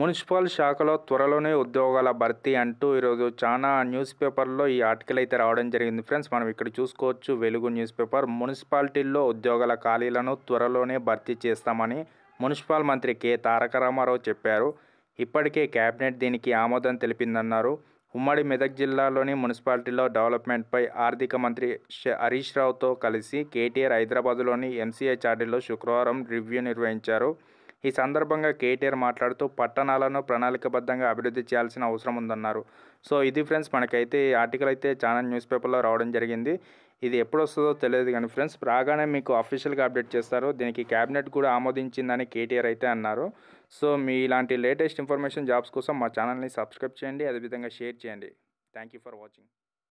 municipal శాఖలో త్వరలోనే ఉద్యోగాల భర్తీ అంటూ ఈరోజు చాలా న్యూస్ పేపర్లో ఈ ఆర్టికల్ అయితే రావడం జరిగింది ఫ్రెండ్స్ మనం ఇక్కడ చూసుకోవచ్చు వెలుగు న్యూస్ పేపర్ మున్సిపాలిటీల్లో ఉద్యోగాల ఖాళీలను త్వరలోనే భర్తీ చేస్తామని మున్సిపల్ మంత్రి కె తారక రామారావు చెప్పారు ఇప్పటికే కేబినెట్ దీనికి ఆమోదం తెలిపిందన్నారు ఉమ్మడి మెదక్ జిల్లాలోని మున్సిపాలిటీలో డెవలప్మెంట్పై ఆర్థిక మంత్రి హరీష్ రావుతో కలిసి కేటీఆర్ హైదరాబాద్లోని ఎంసీఐ చార్డీలో శుక్రవారం రివ్యూ నిర్వహించారు ఈ సందర్భంగా కేటీఆర్ మాట్లాడుతూ పట్టణాలను ప్రణాళికబద్ధంగా అభివృద్ధి చేయాల్సిన అవసరం ఉందన్నారు సో ఇది ఫ్రెండ్స్ మనకైతే ఈ ఆర్టికల్ అయితే చాలా న్యూస్ పేపర్లో రావడం జరిగింది ఇది ఎప్పుడు వస్తుందో తెలియదు కానీ ఫ్రెండ్స్ రాగానే మీకు అఫీషియల్గా అప్డేట్ చేస్తారు దీనికి క్యాబినెట్ కూడా ఆమోదించిందని కేటీఆర్ అయితే అన్నారు సో మీ ఇలాంటి లేటెస్ట్ ఇన్ఫర్మేషన్ జాబ్స్ కోసం మా ఛానల్ని సబ్స్క్రైబ్ చేయండి అదేవిధంగా షేర్ చేయండి థ్యాంక్ యూ ఫర్ వాచింగ్